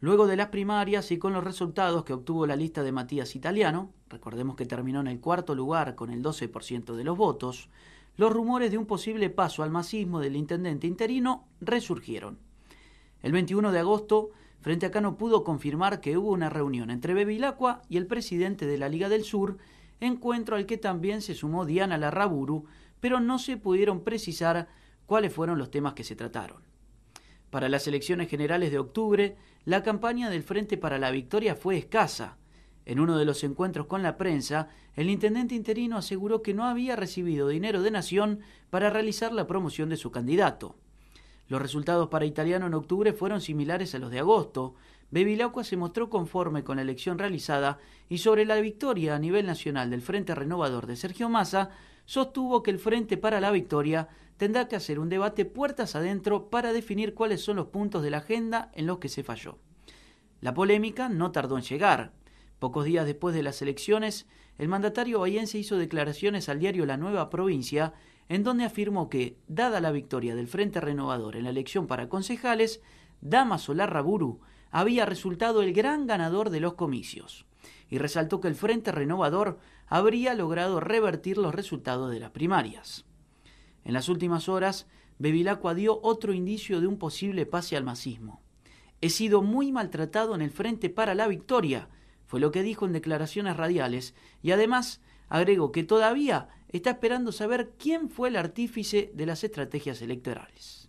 Luego de las primarias y con los resultados que obtuvo la lista de Matías Italiano, recordemos que terminó en el cuarto lugar con el 12% de los votos, los rumores de un posible paso al masismo del intendente interino resurgieron. El 21 de agosto, Frente a no pudo confirmar que hubo una reunión entre Bevilacqua y el presidente de la Liga del Sur, encuentro al que también se sumó Diana Larraburu, pero no se pudieron precisar cuáles fueron los temas que se trataron. Para las elecciones generales de octubre, la campaña del Frente para la Victoria fue escasa. En uno de los encuentros con la prensa, el intendente interino aseguró que no había recibido dinero de Nación para realizar la promoción de su candidato. Los resultados para Italiano en octubre fueron similares a los de agosto. Bevilacqua se mostró conforme con la elección realizada y sobre la victoria a nivel nacional del Frente Renovador de Sergio Massa, sostuvo que el Frente para la Victoria tendrá que hacer un debate puertas adentro para definir cuáles son los puntos de la agenda en los que se falló. La polémica no tardó en llegar. Pocos días después de las elecciones, el mandatario bahiense hizo declaraciones al diario La Nueva Provincia, en donde afirmó que, dada la victoria del Frente Renovador en la elección para concejales, Dama Solar Raburu había resultado el gran ganador de los comicios, y resaltó que el Frente Renovador habría logrado revertir los resultados de las primarias. En las últimas horas, Bevilacqua dio otro indicio de un posible pase al masismo. He sido muy maltratado en el Frente para la Victoria, fue lo que dijo en declaraciones radiales y además agregó que todavía está esperando saber quién fue el artífice de las estrategias electorales.